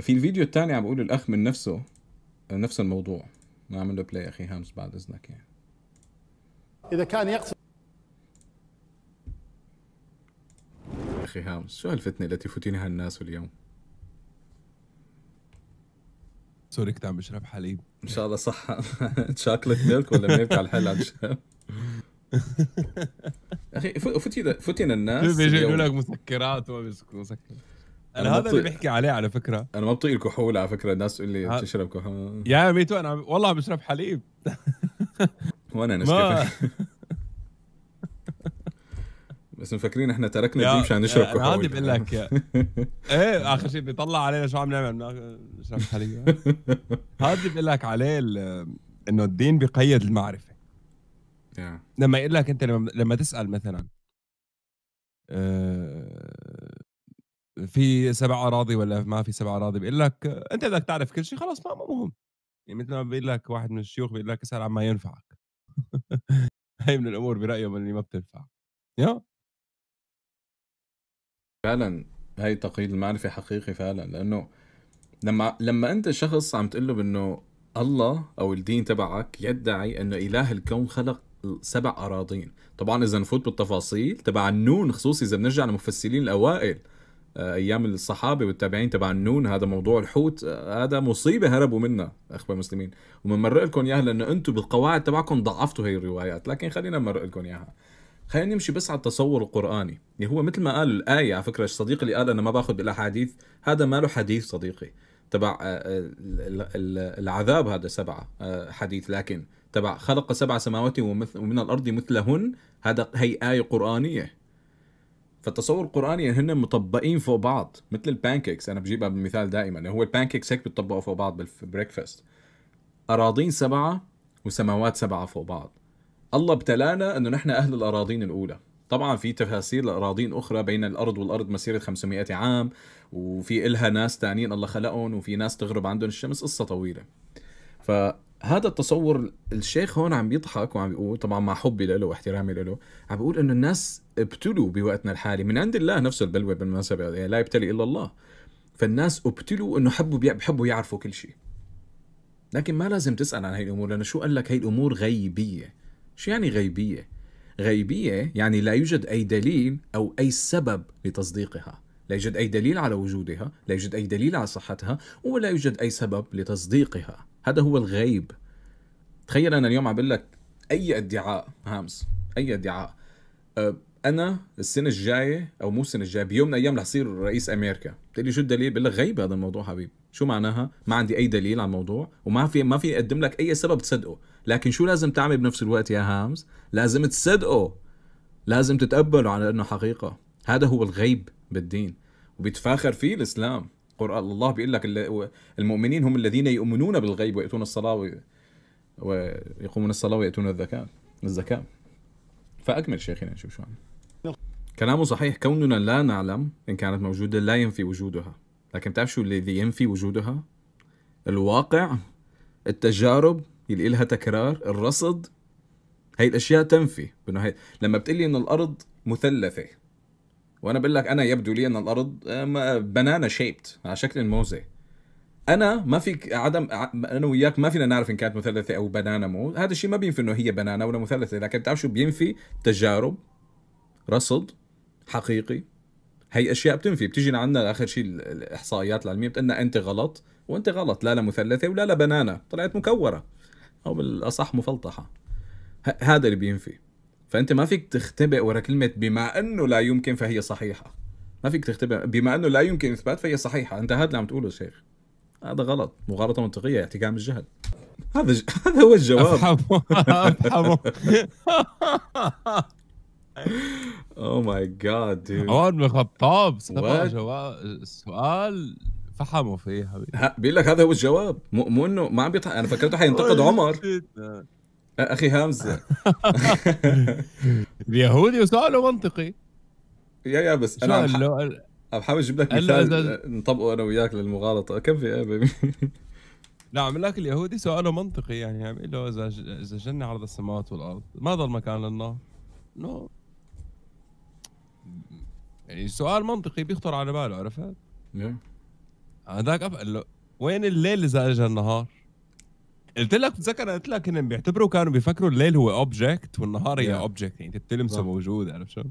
في الفيديو الثاني عم بقول الاخ من نفسه نفس الموضوع نعمل له بلاي اخي هامس بعد اذنك يعني اذا كان يقصد اخي هامس شو هالفتنه التي فتنها الناس اليوم سوري كنت عم بشرب حليب ان شاء الله صحة تشاكلت ميلك ولا ما على الحل عم اخي فتن فتن الناس بيجي يقول لك مسكرات وما بيسكروا مسكرات انا, هذا اللي بحكي عليه على فكره انا ما بطيق الكحول على فكره الناس تقول لي بتشرب كحول يا ميتو انا والله عم بشرب حليب وانا نسكافيه بس مفكرين احنا تركنا الجيم عشان نشرب كحول هادي بقول لك ايه اخر شيء بيطلع علينا شو عم نعمل نشرب حليب هادي بقول لك عليه انه الدين بيقيد المعرفه لما يقول لك انت لما, تسال مثلا آه، في سبع اراضي ولا ما في سبع اراضي بيقول لك انت بدك تعرف كل شيء خلاص ما مهم يعني مثل ما بيقول لك واحد من الشيوخ بيقول لك اسال عما ينفعك هي من الامور برايهم اللي ما بتنفع يا فعلا هاي تقييد المعرفه حقيقي فعلا لانه لما لما انت شخص عم تقول له بانه الله او الدين تبعك يدعي انه اله الكون خلق سبع اراضين طبعا اذا نفوت بالتفاصيل تبع النون خصوصي اذا بنرجع للمفسرين الاوائل آه، ايام الصحابه والتابعين تبع النون هذا موضوع الحوت آه، هذا مصيبه هربوا منها اخوه المسلمين ومنمرق لكم اياها لانه انتم بالقواعد تبعكم ضعفتوا هي الروايات لكن خلينا نمرق لكم اياها خلينا نمشي بس على التصور القراني اللي هو مثل ما قال الايه على فكره صديقي اللي قال انا ما باخذ بالاحاديث هذا ما له حديث صديقي تبع آه، العذاب هذا سبعه حديث لكن تبع خلق سبع سماوات ومن الارض مثلهن هذا هي ايه قرانيه فالتصور القراني هن مطبقين فوق بعض مثل البانكيكس انا بجيبها بالمثال دائما يعني هو البانكيكس هيك بيطبقوا فوق بعض بالبريكفاست اراضين سبعه وسماوات سبعه فوق بعض الله ابتلانا انه نحن اهل الاراضين الاولى طبعا في تفاسير لاراضين اخرى بين الارض والارض مسيره 500 عام وفي الها ناس تانيين الله خلقهم وفي ناس تغرب عندهم الشمس قصه طويله ف هذا التصور الشيخ هون عم يضحك وعم بيقول طبعا مع حبي له واحترامي له عم بيقول انه الناس ابتلوا بوقتنا الحالي من عند الله نفسه البلوه بالمناسبه يعني لا يبتلي الا الله فالناس ابتلوا انه حبوا بحبوا يعرفوا كل شيء لكن ما لازم تسال عن هاي الامور لانه شو قال لك هاي الامور غيبيه شو يعني غيبيه غيبيه يعني لا يوجد اي دليل او اي سبب لتصديقها لا يوجد اي دليل على وجودها لا يوجد اي دليل على صحتها ولا يوجد اي سبب لتصديقها هذا هو الغيب تخيل انا اليوم عم بقول لك اي ادعاء هامس اي ادعاء أه، انا السنه الجايه او مو السنه الجايه بيوم من الايام رح اصير رئيس امريكا بتقول لي شو الدليل بقول لك غيب هذا الموضوع حبيبي شو معناها ما عندي اي دليل على الموضوع وما في ما في اقدم لك اي سبب تصدقه لكن شو لازم تعمل بنفس الوقت يا هامز لازم تصدقه لازم تتقبله على انه حقيقه هذا هو الغيب بالدين وبيتفاخر فيه الاسلام القرآن الله بيقول لك المؤمنين هم الذين يؤمنون بالغيب ويأتون الصلاة ويقومون الصلاة ويأتون الزكاة الزكاة فأكمل شيخنا نشوف شو كلامه صحيح كوننا لا نعلم إن كانت موجودة لا ينفي وجودها لكن بتعرف شو الذي ينفي وجودها الواقع التجارب اللي إلها تكرار الرصد هي الأشياء تنفي لما بتقلي إن الأرض مثلثة وانا بقول لك انا يبدو لي ان الارض آه، بنانا شيبت على شكل الموزه انا ما فيك عدم انا وياك ما فينا نعرف ان كانت مثلثه او بنانا مو هذا الشيء ما بينفي انه هي بنانا ولا مثلثه لكن بتعرف شو بينفي تجارب رصد حقيقي هي اشياء بتنفي بتيجي لعنا اخر شيء الاحصائيات العلميه بتقول انت غلط وانت غلط لا لا مثلثه ولا لا بنانا طلعت مكوره او بالاصح مفلطحه هذا اللي بينفي فانت ما فيك تختبئ ورا كلمه بما انه لا يمكن فهي صحيحه ما فيك تختبئ بما انه لا يمكن اثبات فهي صحيحه انت هذا اللي عم تقوله شيخ هذا غلط مغالطه منطقيه احتكام الجهل هذا ج... هذا هو الجواب افهمه او اوه ماي جاد عمر بن الخطاب سؤال فحموا فيه حبيبي بيقول لك هذا هو الجواب مو, مو انه ما عم بيضحك انا فكرته حينتقد oh, عمر اخي همزه اليهودي وسؤاله منطقي يا يا بس انا عم حاول اجيب لك مثال آه، نطبقه انا وياك للمغالطه كفي يا لا عم لك اليهودي سؤاله منطقي يعني عم يعني له اذا اذا جنة عرض السماوات والارض ما ضل مكان للنار نو يعني سؤال منطقي بيخطر على باله عرفت؟ هذاك هذاك له وين الليل اذا اجى النهار؟ قلت لك بتذكر قلت لك انهم بيعتبروا كانوا بيفكروا الليل هو اوبجكت والنهار هي اوبجكت يعني انت بتلمسه موجود عرفت شو؟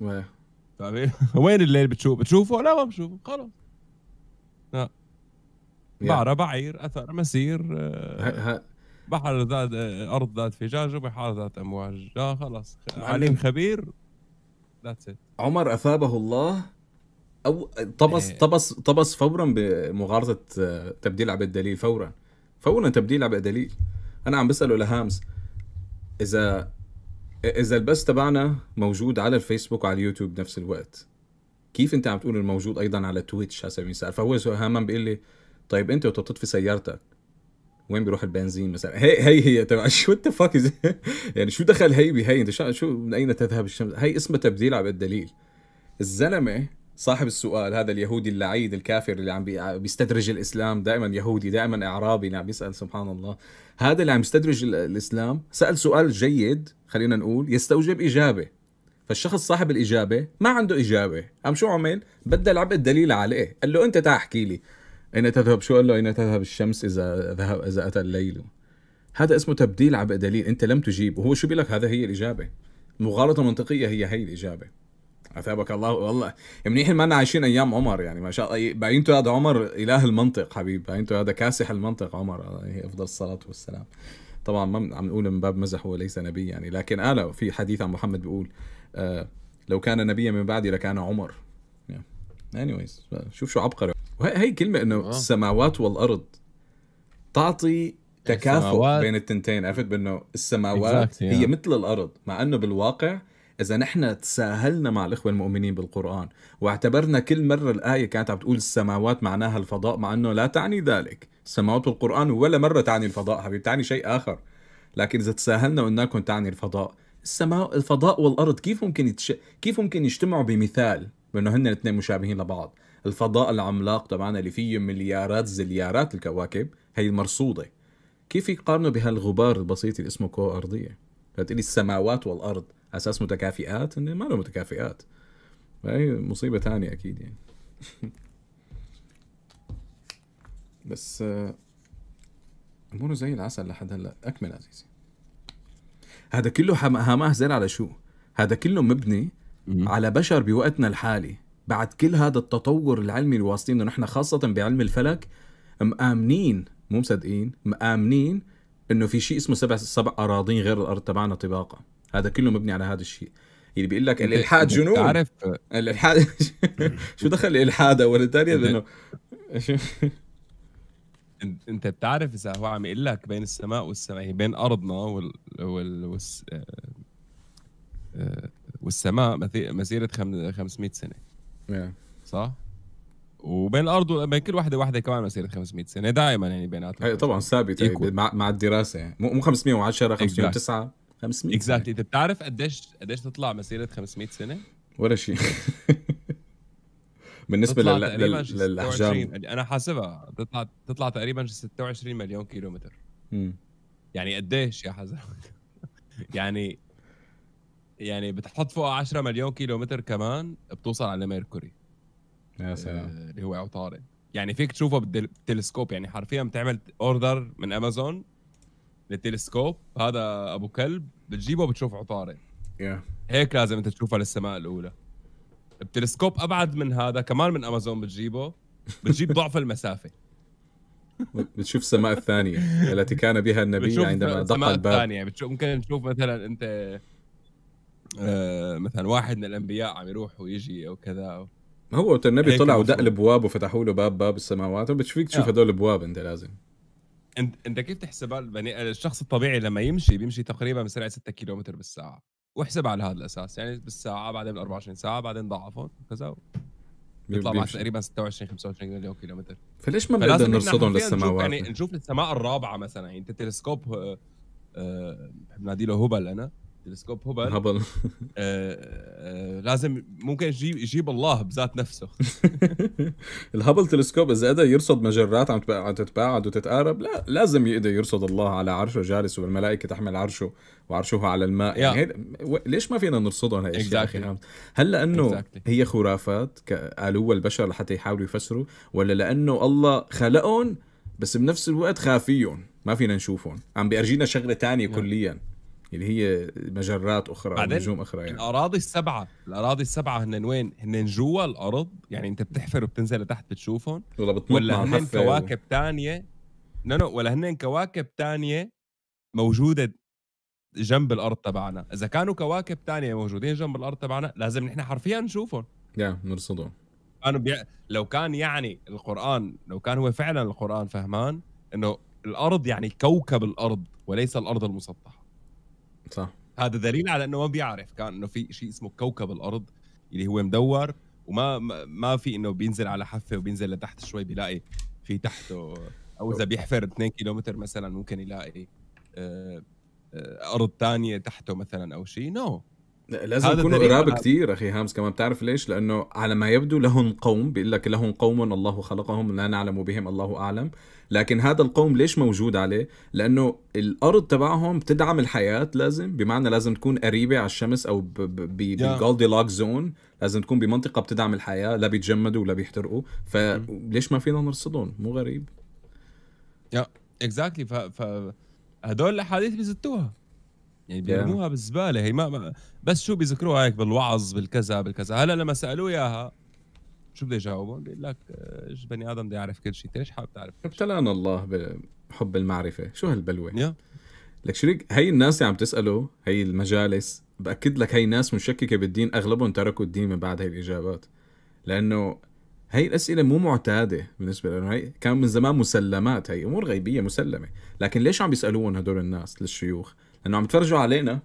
وين الليل بتشوف بتشوفه؟ لا ما بشوفه خلص لا بعرى بعير اثر مسير آه، بحر ذات آه، ارض ذات فجاج وبحار ذات امواج لا خلص علم خبير ذاتس عمر اثابه الله او طبس إيه. طبس طبس فورا بمغارزه آه، تبديل عبد الدليل فورا فورا انت بديل عبقى دليل انا عم بساله لهامز اذا اذا البث تبعنا موجود على الفيسبوك وعلى اليوتيوب بنفس الوقت كيف انت عم تقول الموجود ايضا على تويتش على سبيل المثال فهو هامان بيقول لي طيب انت وانت بتطفي سيارتك وين بيروح البنزين مثلا هي هي هي تبع شو انت فاك يعني شو دخل هي بهي انت شو من اين تذهب الشمس هي اسمها تبديل على الدليل الزلمه صاحب السؤال هذا اليهودي اللعيد الكافر اللي عم بيستدرج الاسلام دائما يهودي دائما اعرابي اللي عم يسال سبحان الله هذا اللي عم يستدرج الاسلام سال سؤال جيد خلينا نقول يستوجب اجابه فالشخص صاحب الاجابه ما عنده اجابه قام شو عمل بدل عبء الدليل عليه قال له انت تعال احكي لي اين تذهب شو قال له اين تذهب الشمس اذا ذهب اذا اتى الليل هذا اسمه تبديل عبء دليل انت لم تجيب وهو شو بيقول لك هذا هي الاجابه مغالطه منطقيه هي هي الاجابه اثابك الله والله يعني منيح ما عايشين ايام عمر يعني ما شاء الله إيه، بعدين هذا عمر اله المنطق حبيب بعدين هذا كاسح المنطق عمر افضل الصلاه والسلام طبعا ما عم نقول من باب مزح هو ليس نبي يعني لكن قال آه، في حديث عن محمد بيقول آه لو كان نبيا من بعدي لكان عمر اني وايز شوف شو عبقري وهي كلمه انه آه. السماوات والارض تعطي تكافؤ بين التنتين عرفت بانه السماوات exactly, yeah. هي مثل الارض مع انه بالواقع اذا نحن تساهلنا مع الاخوه المؤمنين بالقران واعتبرنا كل مره الايه كانت عم تقول السماوات معناها الفضاء مع انه لا تعني ذلك السماوات والقران ولا مره تعني الفضاء حبيبي تعني شيء اخر لكن اذا تساهلنا وانكم تعني الفضاء السماء الفضاء والارض كيف ممكن يتش... كيف ممكن يجتمعوا بمثال بانه هن الاثنين مشابهين لبعض الفضاء العملاق تبعنا اللي فيه مليارات زليارات الكواكب هي المرصوده كيف يقارنوا بهالغبار البسيط اللي اسمه كوة أرضية السماوات والأرض اساس متكافئات انه ما له متكافئات فهي مصيبه ثانيه اكيد يعني بس آه، اموره زي العسل لحد هلا اكمل عزيزي هذا كله هاماه زين على شو هذا كله مبني على بشر بوقتنا الحالي بعد كل هذا التطور العلمي اللي واصلين نحن خاصة بعلم الفلك مآمنين مو مصدقين مآمنين انه في شيء اسمه سبع سبع اراضين غير الارض تبعنا طباقا هذا كله مبني على هذا الشيء اللي يعني بيقول لك الالحاد جنون بتعرف الالحاد شو دخل الالحاد اول ثانيه لانه انت بتعرف اذا هو عم يقول لك بين السماء والسماء يعني بين ارضنا وال, وال... والس... آه، آه، والسماء مسيره 500 سنه yeah. نعم. صح؟ وبين الارض وبين كل واحده واحده كمان مسيره 500 سنه دائما يعني بيناتهم إيه، طبعا ثابت مع, مع الدراسه يعني مو 510 509 500 اكزاكتلي انت بتعرف قديش قديش تطلع مسيره 500 سنه؟ ولا شيء بالنسبه لل... لل... للاحجام يعني انا حاسبها بتطلع تطلع تقريبا 26 مليون كيلو متر يعني قديش يا حزر يعني يعني بتحط فوق 10 مليون كيلو متر كمان بتوصل على ميركوري يا آه، سلام اللي هو عطارد يعني فيك تشوفه بالتلسكوب يعني حرفيا بتعمل اوردر من امازون للتلسكوب هذا ابو كلب بتجيبه بتشوف عطارد yeah. هيك لازم انت تشوفها للسماء الاولى التلسكوب ابعد من هذا كمان من امازون بتجيبه بتجيب ضعف المسافه بتشوف السماء الثانية التي كان بها النبي عندما دق الباب الثانية بتشوف ممكن تشوف مثلا انت آه مثلا واحد من الانبياء عم يروح ويجي او كذا أو ما هو النبي طلع ودق الابواب وفتحوا له باب باب السماوات وبتشوفيك تشوف آه. هدول الابواب انت لازم انت انت كيف تحسبها البني يعني الشخص الطبيعي لما يمشي بيمشي تقريبا بسرعه 6 كيلومتر بالساعه واحسبها على هذا الاساس يعني بالساعه بعدين بال 24 ساعه بعدين ضعفهم كذا بيطلع معك تقريبا 26 25 مليون كيلومتر فليش ما بنقدر نرصدهم للسماوات يعني نشوف السماء الرابعه مثلا يعني انت التلسكوب آه، آه، بنادي له هبل انا تلسكوب هبل هبل آه، آه، لازم ممكن يجيب يجيب الله بذات نفسه الهبل تلسكوب اذا قدر يرصد مجرات عم عم تتباعد وتتقارب لا لازم يقدر يرصد الله على عرشه جالس والملائكه تحمل عرشه وعرشه على الماء يعني هيد... ليش ما فينا نرصدهم هي الاشياء exactly. اخي هل لانه exactly. هي خرافات قالوها البشر لحتى يحاولوا يفسروا ولا لانه الله خلقهم بس بنفس الوقت خافيهم ما فينا نشوفهم عم بيرجينا شغله تانية yeah. كليا اللي يعني هي مجرات اخرى او نجوم اخرى يعني الاراضي السبعه الاراضي السبعه هن وين؟ هن جوا الارض يعني انت بتحفر وبتنزل لتحت بتشوفهم ولا بتنط ولا هن كواكب ثانيه و... نو ولا هن كواكب ثانيه موجوده جنب الارض تبعنا اذا كانوا كواكب ثانيه موجودين جنب الارض تبعنا لازم نحن حرفيا نشوفهم يا yeah, نرصدهم كانوا بي... لو كان يعني القران لو كان هو فعلا القران فهمان انه الارض يعني كوكب الارض وليس الارض المسطحه صح هذا دليل على انه ما بيعرف كان انه في شيء اسمه كوكب الارض اللي هو مدور وما ما في انه بينزل على حفه وبينزل لتحت شوي بيلاقي في تحته او اذا بيحفر 2 كيلومتر مثلا ممكن يلاقي آه، آه، ارض ثانيه تحته مثلا او شيء نو no. لازم يكونوا قراب كثير اخي هامس كمان بتعرف ليش؟ لانه على ما يبدو لهم قوم بيقول لك لهم قوم الله خلقهم لا نعلم بهم الله اعلم لكن هذا القوم ليش موجود عليه لانه الارض تبعهم بتدعم الحياه لازم بمعنى لازم تكون قريبه على الشمس او بالجولدي لوك زون لازم تكون بمنطقه بتدعم الحياه لا بيتجمدوا ولا بيحترقوا فليش mm. ما فينا نرصدهم مو غريب يا اكزاكتلي ف, هدول الاحاديث بيزتوها يعني بيرموها بالزباله هي ما بس شو بيذكروها هيك بالوعظ بالكذا بالكذا هلا لما سالوه اياها شو بدي جاوبهم؟ بيقول لك آه، بني ادم بده يعرف كل شيء، انت ليش حابب تعرف؟ ابتلانا الله بحب المعرفه، شو هالبلوه؟ يا لك شريك هي الناس اللي عم تساله هي المجالس باكد لك هي ناس مشككه بالدين اغلبهم تركوا الدين من بعد هي الاجابات لانه هي الاسئله مو معتاده بالنسبه لهم هي كان من زمان مسلمات هي امور غيبيه مسلمه لكن ليش عم بيسالوهم هدول الناس للشيوخ لانه عم يتفرجوا علينا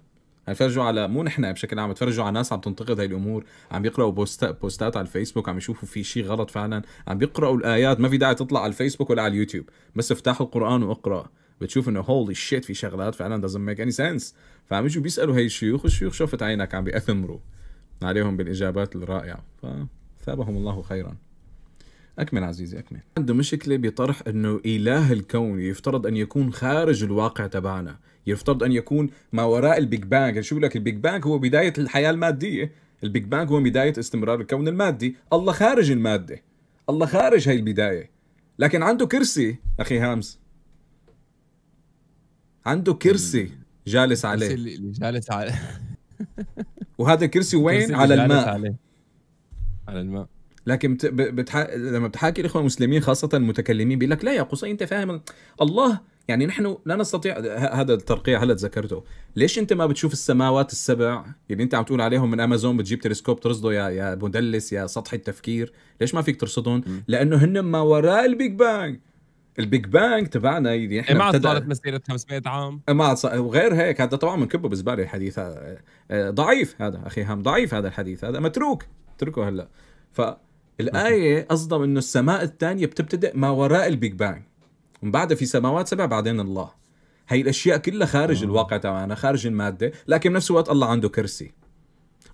عم تفرجوا على مو نحن بشكل عام تفرجوا على ناس عم تنتقد هاي الامور عم بيقراوا بوست... بوستات على الفيسبوك عم يشوفوا في شيء غلط فعلا عم بيقراوا الايات ما في داعي تطلع على الفيسبوك ولا على اليوتيوب بس افتح القران واقرا بتشوف انه هولي شيت في شغلات فعلا doesn't ميك اني سنس فعم يجوا بيسالوا هي الشيوخ والشيوخ شوفت عينك عم بيأثمروا عليهم بالاجابات الرائعه فثابهم الله خيرا اكمل عزيزي اكمل عنده مشكله بطرح انه اله الكون يفترض ان يكون خارج الواقع تبعنا يفترض ان يكون ما وراء البيج بانج يعني شو لك البيج بانج هو بدايه الحياه الماديه البيج بانج هو بدايه استمرار الكون المادي الله خارج الماده الله خارج هاي البدايه لكن عنده كرسي اخي هامس عنده كرسي جالس عليه كرسي اللي جالس عليه وهذا الكرسي وين على الماء عليه. على الماء لكن بتح... لما بتحاكي الاخوه المسلمين خاصه المتكلمين بيقول لك لا يا قصي انت فاهم الله يعني نحن لا نستطيع هذا الترقيع هلا تذكرته ليش انت ما بتشوف السماوات السبع اللي انت عم تقول عليهم من امازون بتجيب تلسكوب ترصده يا يا مدلس يا سطح التفكير ليش ما فيك ترصدهم لانه هن ما وراء البيج بانج البيج بانج تبعنا اللي احنا إيه، ما صارت مسيره 500 عام إيه، ما وغير هيك هذا طبعا بنكبه بالزباله الحديث إيه، ضعيف هذا اخي هام ضعيف هذا الحديث هذا متروك اتركه هلا فالايه قصدها انه السماء الثانيه بتبتدئ ما وراء البيج بانج ومن بعدها في سماوات سبع بعدين الله هي الاشياء كلها خارج أوه. الواقع تبعنا خارج الماده لكن بنفس الوقت الله عنده كرسي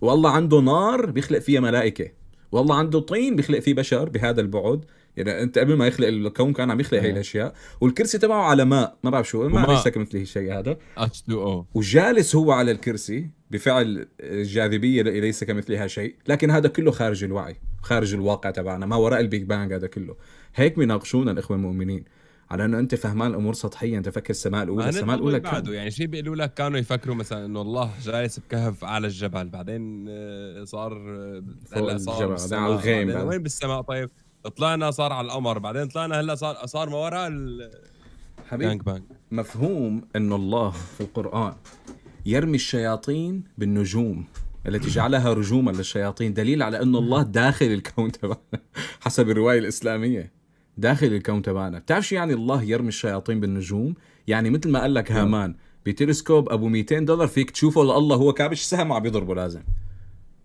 والله عنده نار بيخلق فيها ملائكه والله عنده طين بيخلق فيه بشر بهذا البعد يعني انت قبل ما يخلق الكون كان عم يخلق هي آه. الاشياء والكرسي تبعه على ماء ما بعرف شو ما ليس كمثله شيء هذا H2O وجالس هو على الكرسي بفعل الجاذبيه ليس كمثلها شيء لكن هذا كله خارج الوعي خارج الواقع تبعنا ما وراء البيج بانج هذا كله هيك بيناقشونا الاخوه المؤمنين على انه انت فهمان الامور سطحيا انت فكر السماء الاولى السماء الاولى بعده يعني شيء بيقولوا لك كانوا يفكروا مثلا انه الله جالس بكهف اعلى الجبل بعدين آه، صار آه، هلا صار الجبل على الغيم وين بالسماء طيب طلعنا صار على القمر بعدين طلعنا هلا صار صار ما وراء ال... حبيبي مفهوم انه الله في القران يرمي الشياطين بالنجوم التي جعلها رجوما للشياطين دليل على انه الله داخل الكون تبعنا حسب الروايه الاسلاميه داخل الكون تبعنا بتعرف شو يعني الله يرمي الشياطين بالنجوم يعني مثل ما قال لك نعم. هامان بتلسكوب ابو 200 دولار فيك تشوفه لله هو كابش سهم عم بيضربه لازم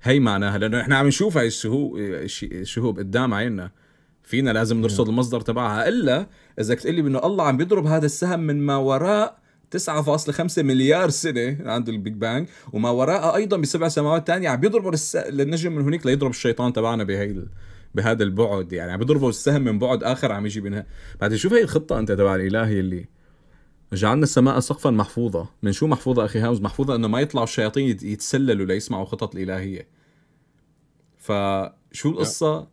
هي معناها لانه احنا عم نشوف هاي الشهوب قدام عيننا فينا لازم نعم. نرصد المصدر تبعها الا اذا قلت لي انه الله عم بيضرب هذا السهم من ما وراء 9.5 مليار سنه عند البيج بانج وما وراءها ايضا بسبع سماوات ثانيه عم بيضربوا النجم من هناك ليضرب الشيطان تبعنا بهي بهذا البعد يعني عم يضربوا السهم من بعد اخر عم يجي منها بعد شوف هي الخطه انت تبع الاله اللي جعلنا السماء سقفا محفوظه من شو محفوظه اخي هاوز محفوظه انه ما يطلعوا الشياطين يتسللوا ليسمعوا خطط الالهيه فشو القصه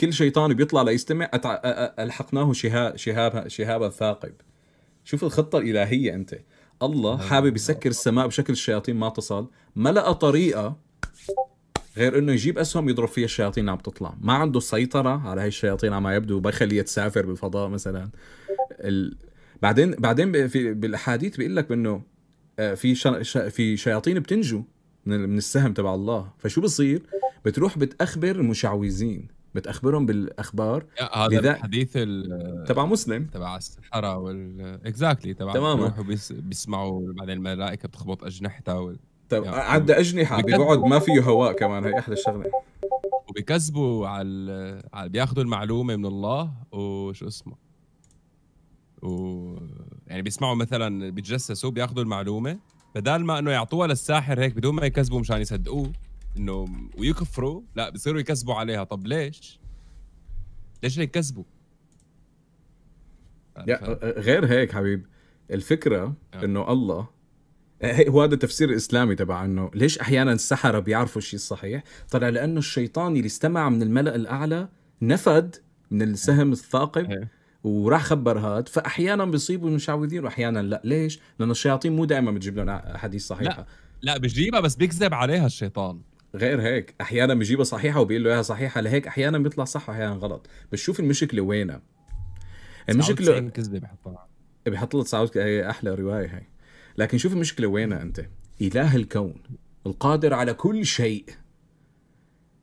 كل شيطان بيطلع ليستمع أتع... الحقناه شهاب شهاب شهاب الثاقب شوف الخطه الالهيه انت الله حابب يسكر السماء بشكل الشياطين ما تصل ما لقى طريقه غير انه يجيب اسهم يضرب فيها الشياطين اللي عم تطلع ما عنده سيطره على هاي الشياطين على ما يبدو ما يخليها تسافر بالفضاء مثلا ال... بعدين بعدين في بالاحاديث بيقول لك انه آه، في ش... ش... في شياطين بتنجو من, من السهم تبع الله فشو بصير بتروح بتاخبر المشعوذين بتاخبرهم بالاخبار آه، هذا لذا... الحديث تبع مسلم تبع السحره وال اكزاكتلي تبع تماما بيروحوا بيسمعوا بعدين الملائكه بتخبط اجنحتها وال... طيب عنده اجنحه بيقعد ما فيه هواء كمان هي احلى شغله وبيكذبوا على بياخذوا المعلومه من الله وشو اسمه و يعني بيسمعوا مثلا بيتجسسوا بياخذوا المعلومه بدال ما انه يعطوها للساحر هيك بدون ما يكذبوا مشان يصدقوه انه ويكفروا لا بصيروا يكذبوا عليها طب ليش؟ ليش هيك كذبوا؟ غير هيك حبيب الفكره انه الله آه، هو هذا تفسير اسلامي تبع انه ليش احيانا السحره بيعرفوا الشيء الصحيح طلع لانه الشيطان اللي استمع من الملا الاعلى نفد من السهم الثاقب إيه. وراح خبر هاد فاحيانا بيصيبوا المشعوذين واحيانا لا ليش لانه الشياطين مو دائما بتجيب لهم احاديث صحيحه لا لا بجيبها بس بيكذب عليها الشيطان غير هيك احيانا بجيبها صحيحه وبيقول له اياها صحيحه لهيك احيانا بيطلع صح واحيانا غلط بس شوف المشكله وينها المشكله كذبه بحطها بحط لها 99 احلى روايه هي لكن شوف المشكله وين انت اله الكون القادر على كل شيء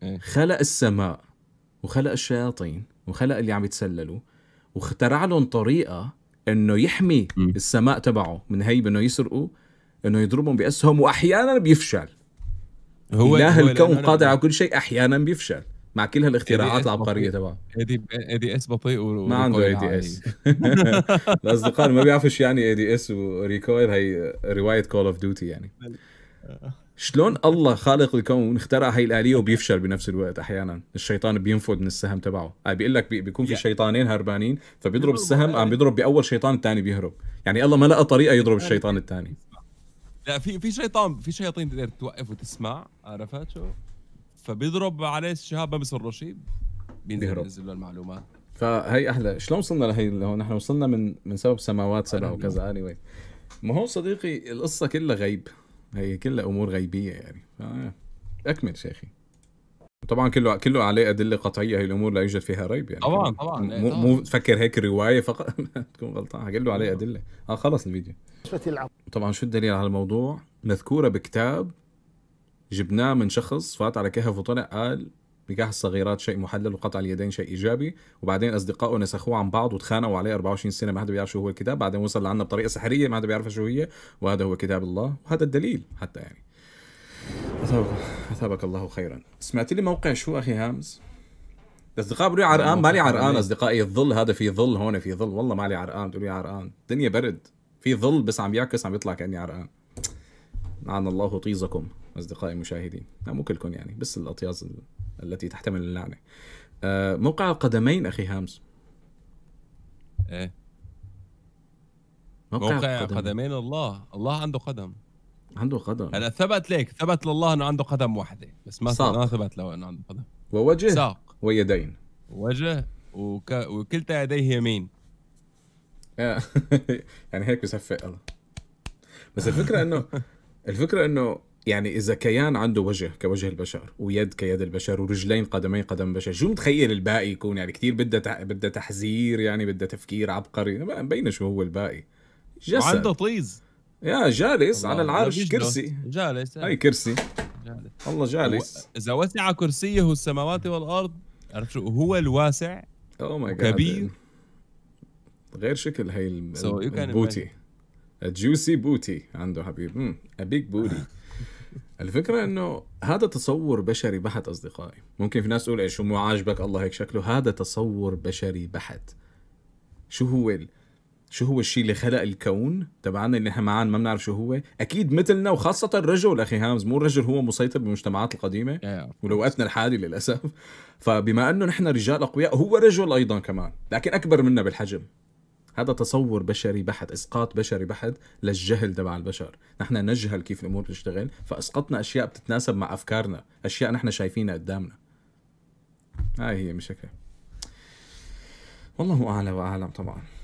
إيه. خلق السماء وخلق الشياطين وخلق اللي عم يتسللوا واخترع لهم طريقه انه يحمي السماء تبعه من هيب انه يسرقوا انه يضربهم باسهم واحيانا بيفشل هو اله هو الكون قادر على كل شيء احيانا بيفشل مع كل هالاختراعات إيه، إيه، إيه، العبقريه تبعه اي دي اي دي اس بطيء و... ما عنده اي دي اس الاصدقاء ما بيعرفوا شو يعني اي دي اس وريكويل هي روايه كول اوف ديوتي يعني شلون الله خالق الكون اخترع هاي الاليه وبيفشل بنفس الوقت احيانا الشيطان بينفذ من السهم تبعه يعني بيقول لك بيكون في شيطانين هربانين فبيضرب السهم عم بيضرب باول شيطان الثاني بيهرب يعني الله ما لقى طريقه يضرب الشيطان الثاني لا في في شيطان في شياطين تقدر توقف وتسمع عرفت شو فبيضرب عليه الشهاب بمس الرشيد بينزل بينزل له المعلومات فهي احلى شلون وصلنا لهي لهون نحن وصلنا من من سبب سماوات سبع وكذا اني واي ما هو صديقي القصه كلها غيب هي كلها امور غيبيه يعني اكمل شيخي طبعا كله كله عليه ادله قطعيه هي الامور لا يوجد فيها ريب يعني طبعا طبعا مو, إيه، مو تفكر هيك روايه فقط تكون غلطان له عليه ادله اه خلص الفيديو طبعا شو الدليل على الموضوع مذكوره بكتاب جبناه من شخص فات على كهف وطلع قال نكاح الصغيرات شيء محلل وقطع اليدين شيء ايجابي وبعدين اصدقائه نسخوه عن بعض وتخانقوا عليه 24 سنه ما حدا بيعرف شو هو الكتاب بعدين وصل لعنا بطريقه سحريه ما حدا بيعرف شو هي وهذا هو كتاب الله وهذا الدليل حتى يعني اثابك اثابك الله خيرا سمعت لي موقع شو اخي هامز الاصدقاء بيقولوا عرقان مالي عرقان اصدقائي الظل هذا في ظل هون في ظل والله مالي عرقان بتقولوا عرقان الدنيا برد في ظل بس عم يعكس عم يطلع كاني عرقان لعن الله طيزكم أصدقائي المشاهدين مو كلكم يعني بس الأطياز التي تحتمل اللعنة آه، موقع القدمين أخي هامس إيه موقع, موقع قدمين. قدمين الله الله عنده قدم عنده قدم هلا ثبت لك ثبت لله انه عنده قدم واحده بس ما ما ثبت له انه عنده قدم ووجه ساق ويدين وجه وك... وكلتا يديه يمين آه. يعني هيك بصفق الله بس الفكره انه الفكره انه يعني اذا كيان عنده وجه كوجه البشر ويد كيد البشر ورجلين قدمين قدم بشر شو متخيل الباقي يكون يعني كثير بدها بدها تحذير يعني بدها تفكير عبقري مبينه شو هو الباقي جسد عنده طيز يا جالس على العرش كرسي جالس هاي إيه. كرسي جالس. الله جالس اذا وسع كرسيه السماوات والارض عرفت شو هو الواسع او oh ماي جاد كبير غير شكل هاي البوتي جوسي بوتي عنده حبيبي ا بيج بوتي الفكرة انه هذا تصور بشري بحت اصدقائي، ممكن في ناس تقول ايش مو عاجبك الله هيك شكله، هذا تصور بشري بحت. شو هو ال... شو هو الشيء اللي خلق الكون تبعنا اللي نحن معان ما بنعرف شو هو اكيد مثلنا وخاصه الرجل اخي هامز مو الرجل هو مسيطر بالمجتمعات القديمه ولوقتنا الحالي للاسف فبما انه نحن رجال اقوياء هو رجل ايضا كمان لكن اكبر منا بالحجم هذا تصور بشري بحت اسقاط بشري بحت للجهل تبع البشر نحن نجهل كيف الامور بتشتغل فاسقطنا اشياء بتتناسب مع افكارنا اشياء نحن شايفينها قدامنا هاي هي مشكلة والله اعلى واعلم طبعا